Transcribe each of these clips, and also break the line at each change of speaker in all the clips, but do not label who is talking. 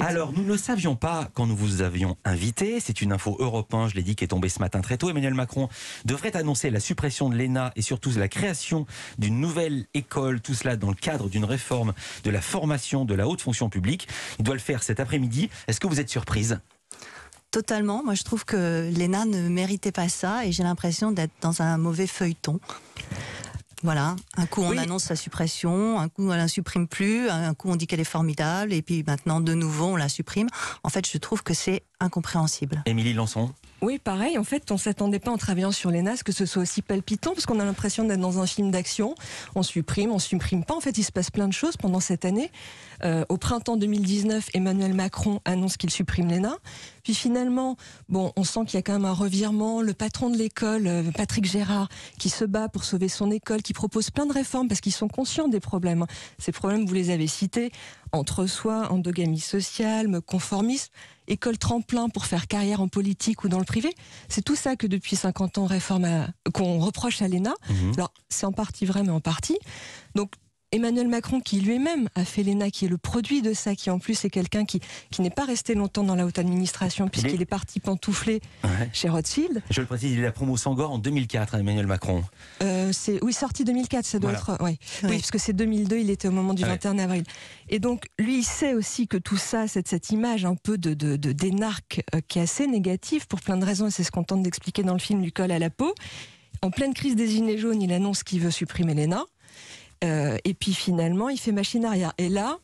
Alors, nous ne savions pas quand nous vous avions invité. C'est une info européenne je l'ai dit, qui est tombée ce matin très tôt. Emmanuel Macron devrait annoncer la suppression de l'ENA et surtout la création d'une nouvelle école. Tout cela dans le cadre d'une réforme de la formation de la haute fonction publique. Il doit le faire cet après-midi. Est-ce que vous êtes surprise
Totalement. Moi, je trouve que l'ENA ne méritait pas ça et j'ai l'impression d'être dans un mauvais feuilleton. Voilà, un coup on annonce sa suppression, un coup on la supprime plus, un coup on dit qu'elle est formidable, et puis maintenant de nouveau
on la supprime. En fait, je trouve que c'est incompréhensible.
Émilie Lançon
oui, pareil. En fait, on s'attendait pas en travaillant sur les NAS que ce soit aussi palpitant, parce qu'on a l'impression d'être dans un film d'action. On supprime, on supprime pas. En fait, il se passe plein de choses pendant cette année. Euh, au printemps 2019, Emmanuel Macron annonce qu'il supprime l'ENA. Puis finalement, bon, on sent qu'il y a quand même un revirement. Le patron de l'école, euh, Patrick Gérard, qui se bat pour sauver son école, qui propose plein de réformes parce qu'ils sont conscients des problèmes. Ces problèmes, vous les avez cités entre soi, endogamie sociale, conformisme école tremplin pour faire carrière en politique ou dans le privé. C'est tout ça que depuis 50 ans réforme qu'on reproche à l'ENA. Mhm. Alors c'est en partie vrai, mais en partie. Donc Emmanuel Macron, qui lui-même a fait l'ENA, qui est le produit de ça, qui en plus est quelqu'un qui, qui n'est pas resté longtemps dans la haute administration, puisqu'il est... parti pantoufler
chez Rothschild. Je le précise, il a la promo Sangor en 2004, hein, Emmanuel Macron.
Euh, c'est oui, sorti 2004, ça doit être. Oui, parce que c'est 2002, il était au moment du 21 avril. Et donc, lui, il sait aussi que tout ça, cette, cette image un peu de, de, d'énarque euh, qui est assez négative pour plein de raisons, et c'est ce qu'on tente d'expliquer dans le film du col à la peau. En pleine crise des Gilets jaunes, il annonce qu'il veut supprimer l'ENA. Euh, et puis finalement, il fait machine arrière. Et là,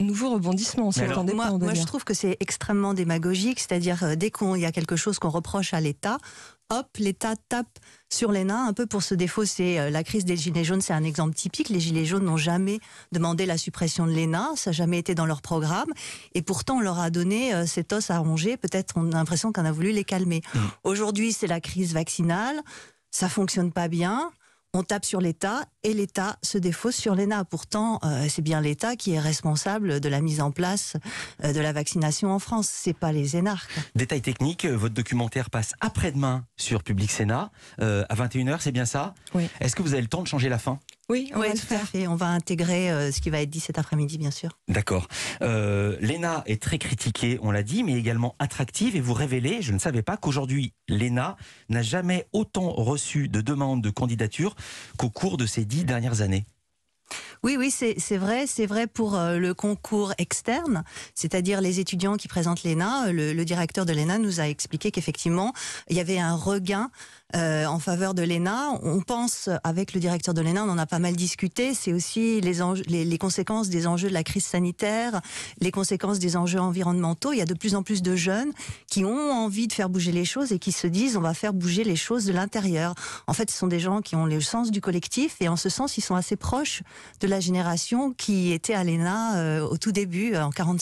nouveau rebondissement. On moi, je trouve
que c'est extrêmement démagogique, c'est-à-dire euh, dès qu'il y a quelque chose qu'on reproche à l'État, hop, l'État tape sur les un peu pour ce défaut, c'est euh, la crise des Gilets jaunes, c'est un exemple typique. Les Gilets jaunes n'ont jamais demandé la suppression de l'ENA, ça n'a jamais été dans leur programme. Et pourtant, on leur a donné cet os à ronger. Peut-être on a l'impression qu'on a voulu les calmer. Mmh. Aujourd'hui, c'est la crise vaccinale, ça fonctionne pas bien on tape sur l'État et l'État se défausse sur l'ENA. Pourtant, euh, c'est bien l'État qui est responsable de la mise en place euh, de la vaccination en France. C'est pas les énarques.
Détail technique, euh, votre documentaire passe après-demain sur Public Sénat à 21h, c'est bien ça Oui. Est-ce que vous avez le temps de changer la fin
oui, on à va Fait. On va intégrer euh, ce qui va être dit cet après-midi, bien sûr.
D'accord. Euh, L'ENA est très critiquée, on l'a dit, mais également attractive. Et vous révélez, je ne savais pas, qu'aujourd'hui, l'ENA n'a jamais autant reçu de demandes de candidature qu'au cours de ces dix dernières années.
Oui, oui, c'est vrai. C'est vrai pour euh, le concours externe, c'est-à-dire les étudiants qui présentent l'ENA. le, directeur de l'ENA nous a expliqué qu'effectivement, il y avait un regain euh, en faveur de l'ENA. On pense, avec le directeur de l'ENA, on en a pas mal discuté, c'est aussi les, conséquences des enjeux de la crise sanitaire, les conséquences des enjeux environnementaux. Il y a de plus en plus de jeunes qui ont envie de faire bouger les choses et qui se disent on va faire bouger les choses de l'intérieur. En fait, ce sont des gens qui ont le sens du collectif et en ce sens, ils sont assez proches de la génération qui était à l'ENA euh, au tout début, euh, en 45